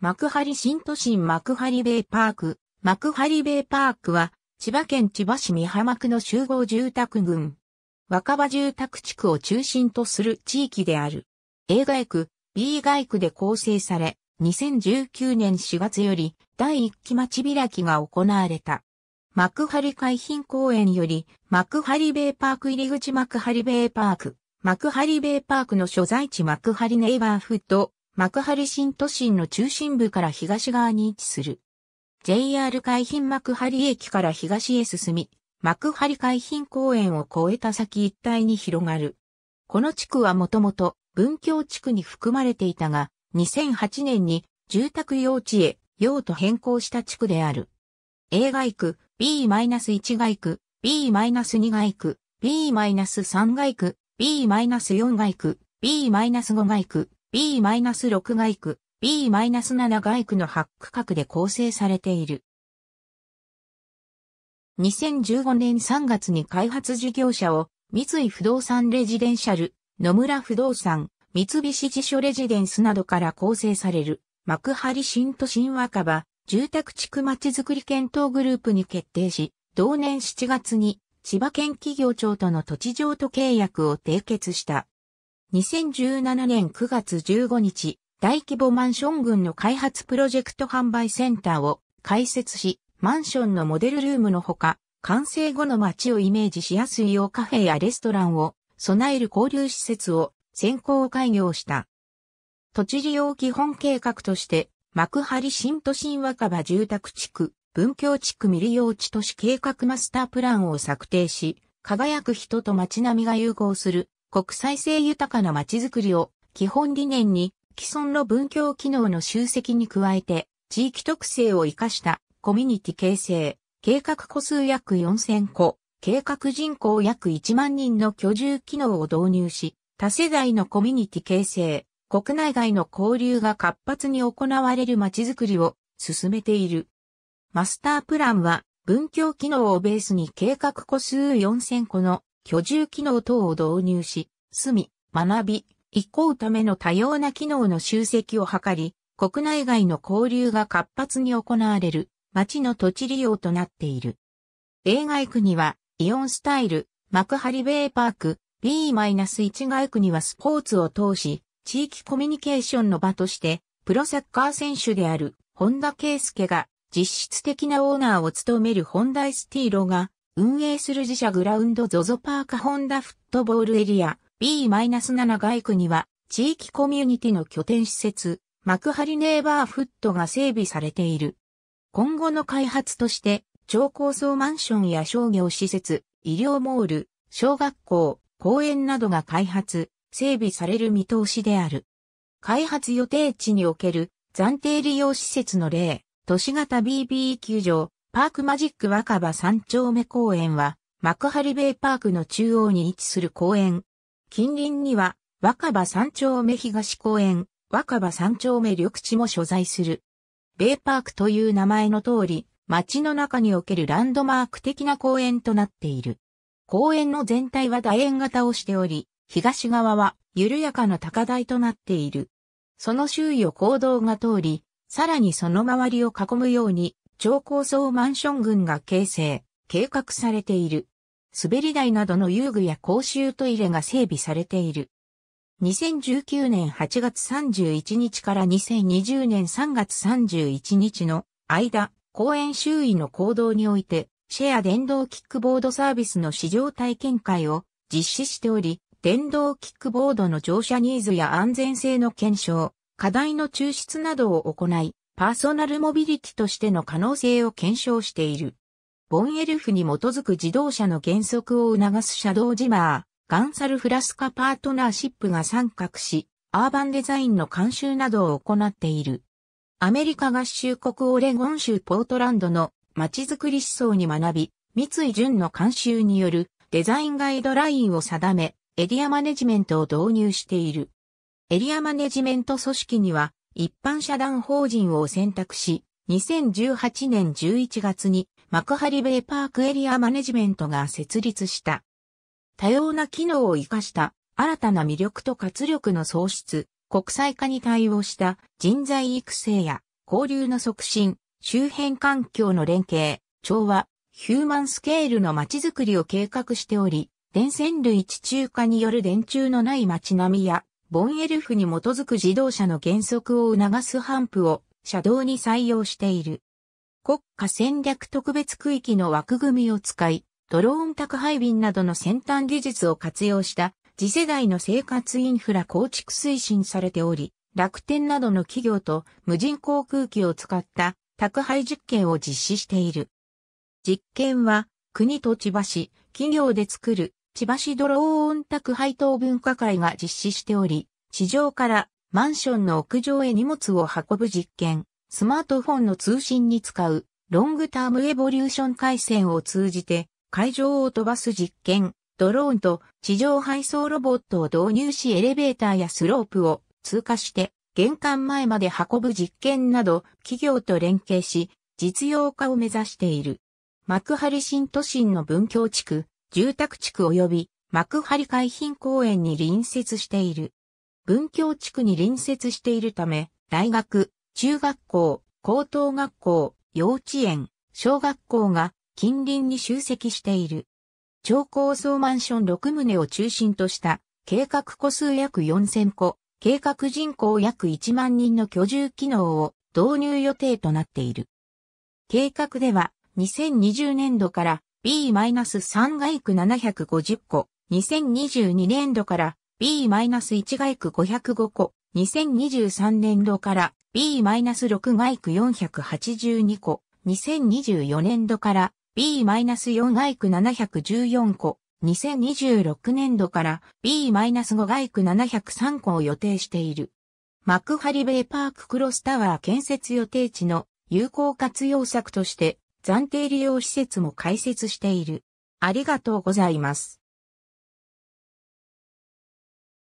幕張新都心幕張ベイパーク。幕張ベイパークは、千葉県千葉市美浜区の集合住宅群。若葉住宅地区を中心とする地域である。A 外区、B 外区で構成され、2019年4月より第1期町開きが行われた。幕張海浜公園より幕張ベイパーク入り口幕張ベイパーク、幕張ベイパークの所在地幕張ネイバーフッド幕張新都心の中心部から東側に位置する。JR 海浜幕張駅から東へ進み、幕張海浜公園を越えた先一帯に広がる。この地区はもともと文京地区に含まれていたが、2008年に住宅用地へ用途変更した地区である。A 外区、B-1 外区、B-2 外区、B-3 外区、B-4 外区、B-5 外区、B-6 街区、B-7 街区の8区画で構成されている。2015年3月に開発事業者を三井不動産レジデンシャル、野村不動産、三菱地所レジデンスなどから構成される幕張新都心若葉住宅地区まちづくり検討グループに決定し、同年7月に千葉県企業庁との土地譲渡契約を締結した。2017年9月15日、大規模マンション群の開発プロジェクト販売センターを開設し、マンションのモデルルームのほか、完成後の街をイメージしやすいようカフェやレストランを備える交流施設を先行開業した。土地利用基本計画として、幕張新都心若葉住宅地区、文京地区未利用地都市計画マスタープランを策定し、輝く人と街並みが融合する国際性豊かな街づくりを基本理念に既存の文教機能の集積に加えて地域特性を活かしたコミュニティ形成、計画個数約4000個、計画人口約1万人の居住機能を導入し、多世代のコミュニティ形成、国内外の交流が活発に行われる街づくりを進めている。マスタープランは文教機能をベースに計画個数4000個の居住機能等を導入し、住み、学び、移行ための多様な機能の集積を図り、国内外の交流が活発に行われる町の土地利用となっている。A 外区にはイオンスタイル、幕張ベイパーク、B-1 外区にはスポーツを通し、地域コミュニケーションの場として、プロサッカー選手である本田圭介が実質的なオーナーを務める本田スティーロが運営する自社グラウンドゾゾパークホンダフットボールエリア B-7 外区には地域コミュニティの拠点施設幕張ネイバーフットが整備されている。今後の開発として超高層マンションや商業施設、医療モール、小学校、公園などが開発、整備される見通しである。開発予定地における暫定利用施設の例、都市型 BB 球場、パークマジック若葉三丁目公園は、幕張ベイパークの中央に位置する公園。近隣には、若葉三丁目東公園、若葉三丁目緑地も所在する。ベイパークという名前の通り、街の中におけるランドマーク的な公園となっている。公園の全体は楕円型をしており、東側は緩やかな高台となっている。その周囲を行動が通り、さらにその周りを囲むように超高層マンション群が形成、計画されている。滑り台などの遊具や公衆トイレが整備されている。2019年8月31日から2020年3月31日の間、公園周囲の行動において、シェア電動キックボードサービスの市場体験会を実施しており、電動キックボードの乗車ニーズや安全性の検証、課題の抽出などを行い、パーソナルモビリティとしての可能性を検証している。ボンエルフに基づく自動車の減速を促すシャドウジマー、ガンサルフラスカパートナーシップが参画し、アーバンデザインの監修などを行っている。アメリカ合衆国オレゴン州ポートランドの街づくり思想に学び、三井淳の監修によるデザインガイドラインを定め、エリアマネジメントを導入している。エリアマネジメント組織には一般社団法人を選択し、2018年11月に幕張ベイパークエリアマネジメントが設立した。多様な機能を活かした新たな魅力と活力の創出、国際化に対応した人材育成や交流の促進、周辺環境の連携、調和、ヒューマンスケールの街づくりを計画しており、電線類地中化による電柱のない街並みやボンエルフに基づく自動車の減速を促すハンプを車道に採用している。国家戦略特別区域の枠組みを使い、ドローン宅配便などの先端技術を活用した次世代の生活インフラ構築推進されており、楽天などの企業と無人航空機を使った宅配実験を実施している。実験は国と千葉市、企業で作る千葉市ドローン宅配等文化会が実施しており、地上からマンションの屋上へ荷物を運ぶ実験、スマートフォンの通信に使うロングタームエボリューション回線を通じて会場を飛ばす実験、ドローンと地上配送ロボットを導入しエレベーターやスロープを通過して玄関前まで運ぶ実験など企業と連携し実用化を目指している。幕張新都心の文教地区住宅地区及び幕張海浜公園に隣接している。文京地区に隣接しているため、大学、中学校、高等学校、幼稚園、小学校が近隣に集積している。超高層マンション6棟を中心とした計画個数約4000個、計画人口約1万人の居住機能を導入予定となっている。計画では2020年度から B-3 イク750個、2022年度から B-1 イク505個、2023年度から B-6 イク482個、2024年度から B-4 イク714個、2026年度から B-5 イク703個を予定している。幕張ベイパーククロスタワー建設予定地の有効活用策として暫定利用施設も開設している。ありがとうございます。